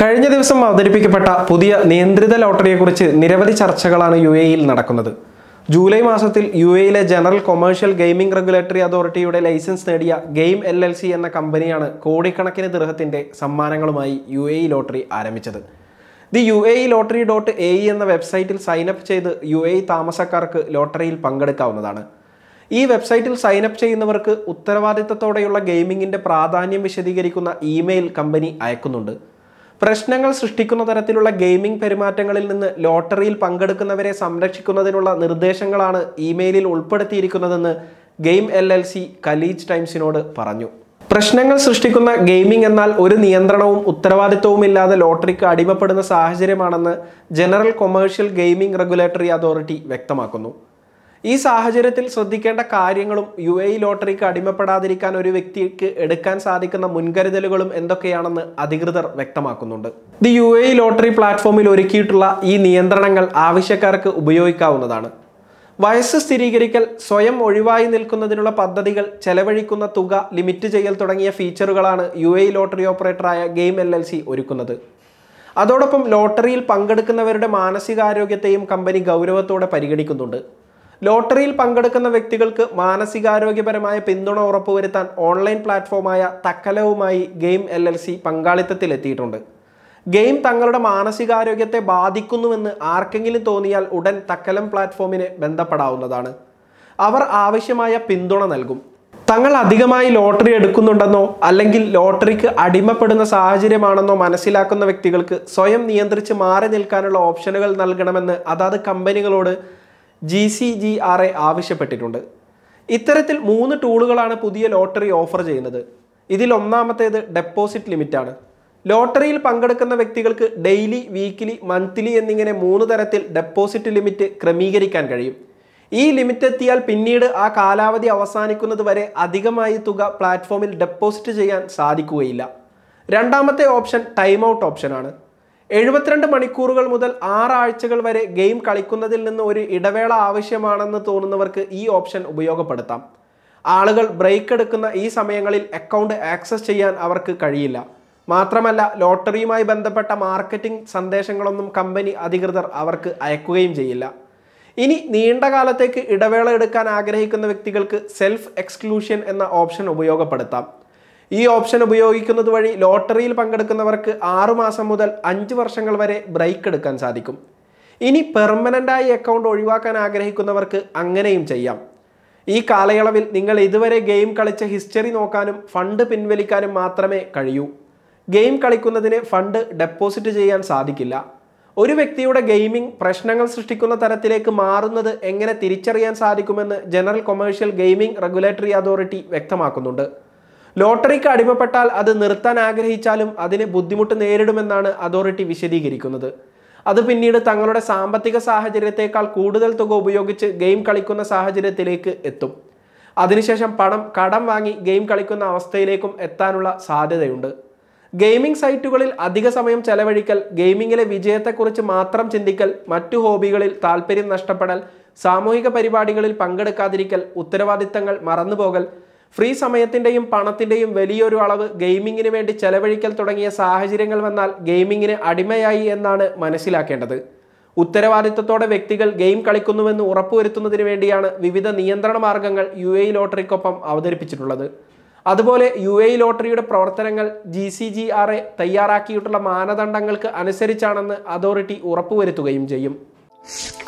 കഴിഞ്ഞ ദിവസം അവതരിപ്പിക്കപ്പെട്ട പുതിയ നിയന്ത്രിത ലോട്ടറിയെക്കുറിച്ച് നിരവധി ചർച്ചകളാണ് യു എയിൽ നടക്കുന്നത് ജൂലൈ മാസത്തിൽ യു എയിലെ ജനറൽ കൊമേഴ്ഷ്യൽ ഗെയിമിംഗ് റെഗുലേറ്ററി അതോറിറ്റിയുടെ ലൈസൻസ് നേടിയ ഗെയിം എൽ എൽ സി എന്ന കമ്പനിയാണ് കോടിക്കണക്കിന് ദൃഹത്തിൻ്റെ സമ്മാനങ്ങളുമായി യു എ ലോട്ടറി ആരംഭിച്ചത് the U A lottery dot A E എന്ന വെബ്സൈറ്റിൽ സൈനപ്പ് ചെയ്ത് യു എ താമസക്കാർക്ക് ലോട്ടറിയിൽ പങ്കെടുക്കാവുന്നതാണ് ഈ വെബ്സൈറ്റിൽ സൈനപ്പ് ചെയ്യുന്നവർക്ക് ഉത്തരവാദിത്തത്തോടെയുള്ള ഗെയിമിങ്ങിൻ്റെ പ്രാധാന്യം വിശദീകരിക്കുന്ന ഇമെയിൽ കമ്പനി അയക്കുന്നുണ്ട് പ്രശ്നങ്ങൾ സൃഷ്ടിക്കുന്ന തരത്തിലുള്ള ഗെയിമിംഗ് പെരുമാറ്റങ്ങളിൽ നിന്ന് ലോട്ടറിയിൽ പങ്കെടുക്കുന്നവരെ സംരക്ഷിക്കുന്നതിനുള്ള നിർദ്ദേശങ്ങളാണ് ഇമെയിലിൽ ഉൾപ്പെടുത്തിയിരിക്കുന്നതെന്ന് game L L C Khaleej ടൈംസിനോട് പറഞ്ഞു പ്രശ്നങ്ങൾ സൃഷ്ടിക്കുന്ന ഗെയിമിംഗ് എന്നാൽ ഒരു നിയന്ത്രണവും ഉത്തരവാദിത്വവും ഇല്ലാതെ ലോട്ടറിക്ക് അടിമപ്പെടുന്ന സാഹചര്യമാണെന്ന് general commercial gaming regulatory authority വ്യക്തമാക്കുന്നു ഈ സാഹചര്യത്തിൽ ശ്രദ്ധിക്കേണ്ട കാര്യങ്ങളും യു എ ലോട്ടറിക്ക് അടിമപ്പെടാതിരിക്കാൻ ഒരു വ്യക്തിക്ക് എടുക്കാൻ സാധിക്കുന്ന മുൻകരുതലുകളും എന്തൊക്കെയാണെന്ന് അധികൃതർ വ്യക്തമാക്കുന്നുണ്ട് ദി യു എ ലോട്ടറി പ്ലാറ്റ്ഫോമിൽ ഒരുക്കിയിട്ടുള്ള ഈ നിയന്ത്രണങ്ങൾ ആവശ്യക്കാർക്ക് ഉപയോഗിക്കാവുന്നതാണ് വയസ്സ് സ്ഥിരീകരിക്കൽ സ്വയം ഒഴിവായി നിൽക്കുന്നതിനുള്ള പദ്ധതികൾ ചെലവഴിക്കുന്ന തുക ലിമിറ്റ് ചെയ്യൽ തുടങ്ങിയ ഫീച്ചറുകളാണ് യു എ ലോട്ടറി ഓപ്പറേറ്ററായ ഗെയിം എൽ എൽ സി ഒരുക്കുന്നത് അതോടൊപ്പം ലോട്ടറിയിൽ പങ്കെടുക്കുന്നവരുടെ മാനസികാരോഗ്യത്തെയും കമ്പനി ഗൗരവത്തോടെ പരിഗണിക്കുന്നുണ്ട് ലോട്ടറിയിൽ പങ്കെടുക്കുന്ന വ്യക്തികൾക്ക് മാനസികാരോഗ്യപരമായ പിന്തുണ ഉറപ്പുവരുത്താൻ ഓൺലൈൻ പ്ലാറ്റ്ഫോമായ തക്കലവുമായി ഗെയിം എൽ എൽ സി പങ്കാളിത്തത്തിലെത്തിയിട്ടുണ്ട് ഗെയിം തങ്ങളുടെ മാനസികാരോഗ്യത്തെ ബാധിക്കുന്നുവെന്ന് ആർക്കെങ്കിലും തോന്നിയാൽ ഉടൻ തക്കലം പ്ലാറ്റ്ഫോമിനെ ബന്ധപ്പെടാവുന്നതാണ് അവർ ആവശ്യമായ പിന്തുണ നൽകും തങ്ങൾ അധികമായി ലോട്ടറി എടുക്കുന്നുണ്ടെന്നോ അല്ലെങ്കിൽ ലോട്ടറിക്ക് അടിമപ്പെടുന്ന സാഹചര്യമാണെന്നോ മനസ്സിലാക്കുന്ന വ്യക്തികൾക്ക് സ്വയം നിയന്ത്രിച്ച് മാറി നിൽക്കാനുള്ള ഓപ്ഷനുകൾ നൽകണമെന്ന് അതാത് കമ്പനികളോട് G C G R A ആവശ്യപ്പെട്ടിട്ടുണ്ട് ഇത്തരത്തിൽ മൂന്ന് ടൂളുകളാണ് പുതിയ ലോട്ടറി ഓഫർ ചെയ്യുന്നത് ഇതിൽ ഒന്നാമത്തേത് ഡെപ്പോസിറ്റ് ലിമിറ്റാണ് ലോട്ടറിയിൽ പങ്കെടുക്കുന്ന വ്യക്തികൾക്ക് ഡെയിലി വീക്കിലി മന്ത്ലി എന്നിങ്ങനെ മൂന്ന് തരത്തിൽ ഡെപ്പോസിറ്റ് ലിമിറ്റ് ക്രമീകരിക്കാൻ കഴിയും ഈ ലിമിറ്റ് എത്തിയാൽ പിന്നീട് ആ കാലാവധി അവസാനിക്കുന്നത് വരെ അധികമായി തുക പ്ലാറ്റ്ഫോമിൽ ഡെപ്പോസിറ്റ് ചെയ്യാൻ സാധിക്കുകയില്ല രണ്ടാമത്തെ ഓപ്ഷൻ ടൈം ഔട്ട് ഓപ്ഷനാണ് എഴുപത്തിരണ്ട് മണിക്കൂറുകൾ മുതൽ ആറാഴ്ചകൾ വരെ ഗെയിം കളിക്കുന്നതിൽ നിന്ന് ഒരു ഇടവേള ആവശ്യമാണെന്ന് തോന്നുന്നവർക്ക് ഈ ഓപ്ഷൻ ഉപയോഗപ്പെടുത്താം ആളുകൾ ബ്രേക്ക് എടുക്കുന്ന ഈ സമയങ്ങളിൽ അക്കൗണ്ട് ആക്സസ് ചെയ്യാൻ അവർക്ക് കഴിയില്ല മാത്രമല്ല ലോട്ടറിയുമായി ബന്ധപ്പെട്ട മാർക്കറ്റിംഗ് സന്ദേശങ്ങളൊന്നും കമ്പനി അധികൃതർ അവർക്ക് അയക്കുകയും ചെയ്യില്ല ഇനി നീണ്ട കാലത്തേക്ക് ഇടവേള എടുക്കാൻ ആഗ്രഹിക്കുന്ന വ്യക്തികൾക്ക് സെൽഫ് എക്സ്ക്ലൂഷൻ എന്ന ഓപ്ഷൻ ഉപയോഗപ്പെടുത്താം ഈ ഓപ്ഷൻ ഉപയോഗിക്കുന്നത് വഴി ലോട്ടറിയിൽ പങ്കെടുക്കുന്നവർക്ക് ആറുമാസം മുതൽ അഞ്ച് വർഷങ്ങൾ വരെ ബ്രേക്ക് എടുക്കാൻ സാധിക്കും ഇനി പെർമനൻ്റായി അക്കൗണ്ട് ഒഴിവാക്കാൻ ആഗ്രഹിക്കുന്നവർക്ക് അങ്ങനെയും ചെയ്യാം ഈ കാലയളവിൽ നിങ്ങൾ ഇതുവരെ ഗെയിം കളിച്ച ഹിസ്റ്ററി നോക്കാനും ഫണ്ട് പിൻവലിക്കാനും മാത്രമേ കഴിയൂ ഗെയിം കളിക്കുന്നതിന് ഫണ്ട് ഡെപ്പോസിറ്റ് ചെയ്യാൻ സാധിക്കില്ല ഒരു വ്യക്തിയുടെ ഗെയിമിംഗ് പ്രശ്നങ്ങൾ സൃഷ്ടിക്കുന്ന തരത്തിലേക്ക് മാറുന്നത് എങ്ങനെ തിരിച്ചറിയാൻ സാധിക്കുമെന്ന് general commercial gaming regulatory authority വ്യക്തമാക്കുന്നുണ്ട് ലോട്ടറിക്ക് അടിമപ്പെട്ടാൽ അത് നിർത്താൻ ആഗ്രഹിച്ചാലും അതിന് ബുദ്ധിമുട്ട് നേരിടുമെന്നാണ് അതോറിറ്റി വിശദീകരിക്കുന്നത് അത് പിന്നീട് തങ്ങളുടെ സാമ്പത്തിക സാഹചര്യത്തെക്കാൾ കൂടുതൽ തുക ഉപയോഗിച്ച് ഗെയിം കളിക്കുന്ന സാഹചര്യത്തിലേക്ക് എത്തും അതിനുശേഷം പണം കടം വാങ്ങി ഗെയിം കളിക്കുന്ന അവസ്ഥയിലേക്കും എത്താനുള്ള സാധ്യതയുണ്ട് ഗെയിമിംഗ് സൈറ്റുകളിൽ അധിക സമയം ചെലവഴിക്കൽ ഗെയിമിങ്ങിലെ വിജയത്തെക്കുറിച്ച് മാത്രം ചിന്തിക്കൽ മറ്റു ഹോബികളിൽ താല്പര്യം നഷ്ടപ്പെടൽ സാമൂഹിക പരിപാടികളിൽ പങ്കെടുക്കാതിരിക്കൽ ഉത്തരവാദിത്തങ്ങൾ മറന്നുപോകൽ ഫ്രീ സമയത്തിൻ്റെയും പണത്തിൻ്റെയും വലിയൊരു അളവ് ഗെയിമിങ്ങിന് വേണ്ടി ചെലവഴിക്കൽ തുടങ്ങിയ സാഹചര്യങ്ങൾ വന്നാൽ ഗെയിമിങ്ങിന് അടിമയായി എന്നാണ് മനസ്സിലാക്കേണ്ടത് ഉത്തരവാദിത്തത്തോടെ വ്യക്തികൾ ഗെയിം കളിക്കുന്നുവെന്ന് ഉറപ്പുവരുത്തുന്നതിന് വേണ്ടിയാണ് വിവിധ നിയന്ത്രണ മാർഗങ്ങൾ യു എ ലോട്ടറിക്കൊപ്പം അവതരിപ്പിച്ചിട്ടുള്ളത് അതുപോലെ യു എ ലോട്ടറിയുടെ പ്രവർത്തനങ്ങൾ G C G R A തയ്യാറാക്കിയിട്ടുള്ള മാനദണ്ഡങ്ങൾക്ക് അനുസരിച്ചാണെന്ന് അതോറിറ്റി ഉറപ്പുവരുത്തുകയും ചെയ്യും